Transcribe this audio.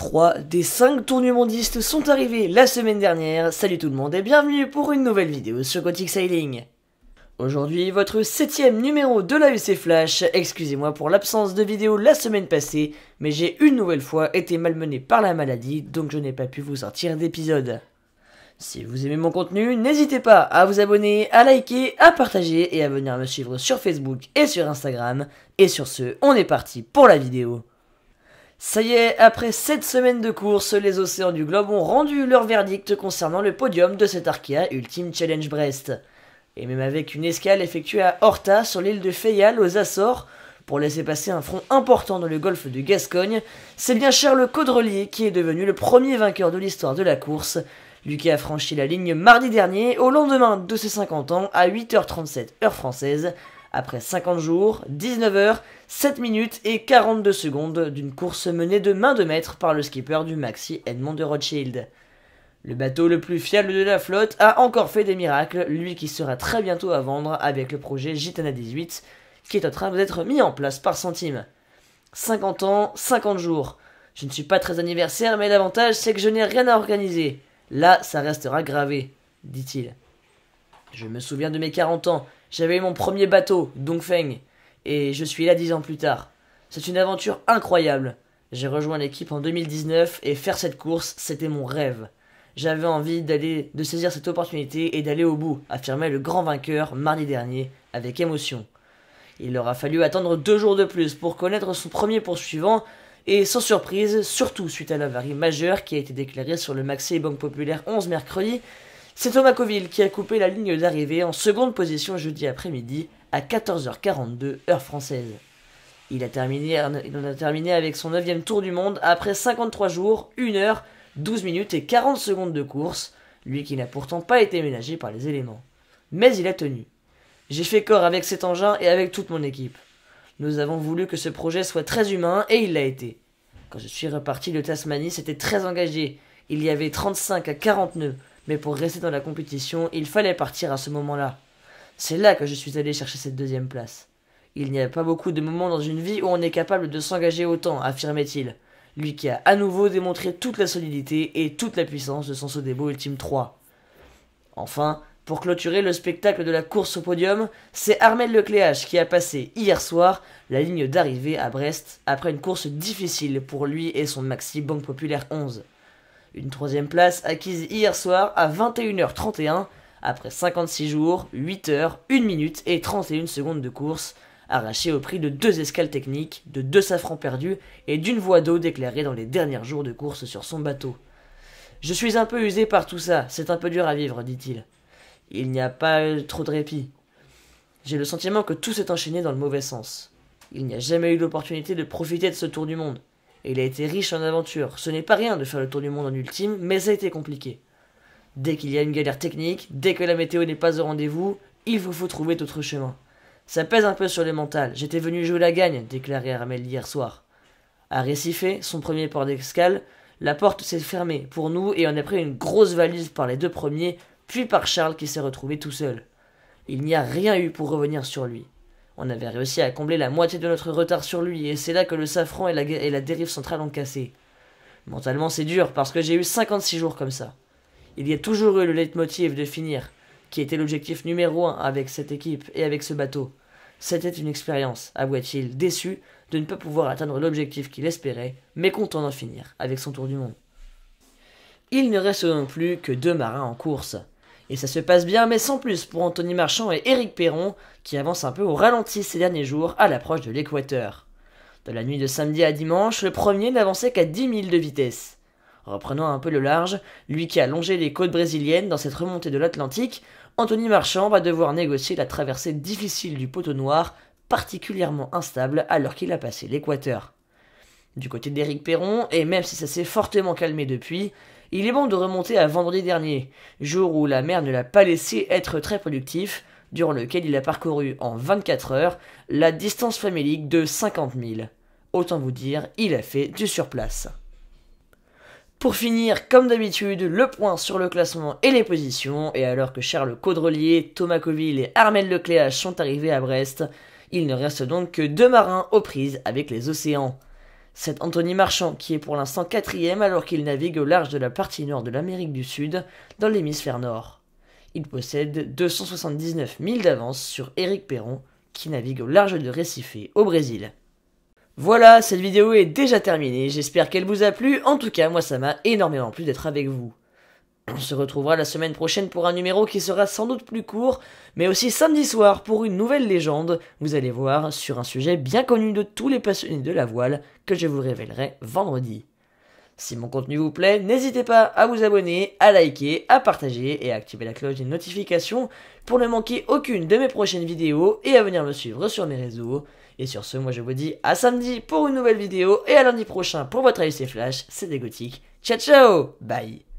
3 des 5 tournois mondistes sont arrivés la semaine dernière. Salut tout le monde et bienvenue pour une nouvelle vidéo sur Gothic Sailing. Aujourd'hui, votre septième numéro de la UC Flash. Excusez-moi pour l'absence de vidéo la semaine passée, mais j'ai une nouvelle fois été malmené par la maladie, donc je n'ai pas pu vous sortir d'épisode. Si vous aimez mon contenu, n'hésitez pas à vous abonner, à liker, à partager et à venir me suivre sur Facebook et sur Instagram. Et sur ce, on est parti pour la vidéo. Ça y est, après 7 semaines de course, les océans du globe ont rendu leur verdict concernant le podium de cet Arkea Ultime Challenge Brest. Et même avec une escale effectuée à Horta sur l'île de Fayal aux Açores, pour laisser passer un front important dans le golfe de Gascogne, c'est bien Charles Caudrelier qui est devenu le premier vainqueur de l'histoire de la course. qui a franchi la ligne mardi dernier, au lendemain de ses 50 ans, à 8h37 heure française, après 50 jours, 19 heures, 7 minutes et 42 secondes d'une course menée de main de maître par le skipper du Maxi Edmond de Rothschild. Le bateau le plus fiable de la flotte a encore fait des miracles, lui qui sera très bientôt à vendre avec le projet Gitana 18, qui est en train d'être mis en place par Centime. 50 ans, 50 jours. Je ne suis pas très anniversaire, mais l'avantage c'est que je n'ai rien à organiser. Là, ça restera gravé, dit-il. Je me souviens de mes 40 ans, j'avais mon premier bateau, Dongfeng, et je suis là 10 ans plus tard. C'est une aventure incroyable. J'ai rejoint l'équipe en 2019 et faire cette course, c'était mon rêve. J'avais envie d'aller, de saisir cette opportunité et d'aller au bout, affirmait le grand vainqueur mardi dernier avec émotion. Il aura fallu attendre deux jours de plus pour connaître son premier poursuivant et sans surprise, surtout suite à l'avarie majeure qui a été déclarée sur le Maxi Banque Populaire 11 mercredi, c'est Thomas Coville qui a coupé la ligne d'arrivée en seconde position jeudi après-midi à 14h42 heure française. Il, a terminé, il en a terminé avec son neuvième tour du monde après 53 jours, 1 heure, 12 minutes et 40 secondes de course, lui qui n'a pourtant pas été ménagé par les éléments. Mais il a tenu. J'ai fait corps avec cet engin et avec toute mon équipe. Nous avons voulu que ce projet soit très humain et il l'a été. Quand je suis reparti de Tasmanie, c'était très engagé. Il y avait 35 à 40 nœuds, mais pour rester dans la compétition, il fallait partir à ce moment-là. C'est là que je suis allé chercher cette deuxième place. Il n'y a pas beaucoup de moments dans une vie où on est capable de s'engager autant, affirmait-il. Lui qui a à nouveau démontré toute la solidité et toute la puissance de son beaux Ultime 3. Enfin, pour clôturer le spectacle de la course au podium, c'est Armel Lecléache qui a passé hier soir la ligne d'arrivée à Brest après une course difficile pour lui et son Maxi Banque Populaire 11. Une troisième place acquise hier soir à 21h31 après 56 jours, 8 heures, 1 minute et 31 secondes de course, arrachée au prix de deux escales techniques, de deux safrans perdus et d'une voie d'eau déclarée dans les derniers jours de course sur son bateau. Je suis un peu usé par tout ça, c'est un peu dur à vivre, dit Il, Il n'y a pas trop de répit. J'ai le sentiment que tout s'est enchaîné dans le mauvais sens. Il n'y a jamais eu l'opportunité de profiter de ce tour du monde il a été riche en aventures. Ce n'est pas rien de faire le tour du monde en ultime, mais ça a été compliqué. Dès qu'il y a une galère technique, dès que la météo n'est pas au rendez-vous, il vous faut trouver d'autres chemins. Ça pèse un peu sur les mentales. J'étais venu jouer la gagne, déclarait Armel hier soir. À Recife, son premier port d'escale, la porte s'est fermée pour nous et on a pris une grosse valise par les deux premiers, puis par Charles qui s'est retrouvé tout seul. Il n'y a rien eu pour revenir sur lui. On avait réussi à combler la moitié de notre retard sur lui, et c'est là que le safran et la, dérive centrale ont cassé. Mentalement, c'est dur, parce que j'ai eu 56 jours comme ça. Il y a toujours eu le leitmotiv de finir, qui était l'objectif numéro un avec cette équipe et avec ce bateau. C'était une expérience, à il déçu de ne pas pouvoir atteindre l'objectif qu'il espérait, mais content d'en finir avec son tour du monde. Il ne reste donc plus que deux marins en course. Et ça se passe bien, mais sans plus pour Anthony Marchand et Éric Perron, qui avancent un peu au ralenti ces derniers jours à l'approche de l'équateur. De la nuit de samedi à dimanche, le premier n'avançait qu'à 10 milles de vitesse. Reprenant un peu le large, lui qui a longé les côtes brésiliennes dans cette remontée de l'Atlantique, Anthony Marchand va devoir négocier la traversée difficile du poteau noir, particulièrement instable alors qu'il a passé l'équateur. Du côté d'Éric Perron, et même si ça s'est fortement calmé depuis, il est bon de remonter à vendredi dernier, jour où la mer ne l'a pas laissé être très productif, durant lequel il a parcouru en 24 heures la distance famélique de 50 000. Autant vous dire, il a fait du surplace. Pour finir, comme d'habitude, le point sur le classement et les positions, et alors que Charles Caudrelier, Thomas Coville et Armel Lecléache sont arrivés à Brest, il ne reste donc que deux marins aux prises avec les océans. C'est Anthony Marchand qui est pour l'instant quatrième alors qu'il navigue au large de la partie nord de l'Amérique du Sud, dans l'hémisphère nord. Il possède 279 000 d'avance sur Eric Perron, qui navigue au large de Recife, au Brésil. Voilà, cette vidéo est déjà terminée, j'espère qu'elle vous a plu, en tout cas moi ça m'a énormément plu d'être avec vous. On se retrouvera la semaine prochaine pour un numéro qui sera sans doute plus court, mais aussi samedi soir pour une nouvelle légende, vous allez voir, sur un sujet bien connu de tous les passionnés de la voile, que je vous révélerai vendredi. Si mon contenu vous plaît, n'hésitez pas à vous abonner, à liker, à partager et à activer la cloche des notifications pour ne manquer aucune de mes prochaines vidéos et à venir me suivre sur mes réseaux. Et sur ce, moi je vous dis à samedi pour une nouvelle vidéo et à lundi prochain pour votre AUC Flash, des gothiques. Ciao ciao Bye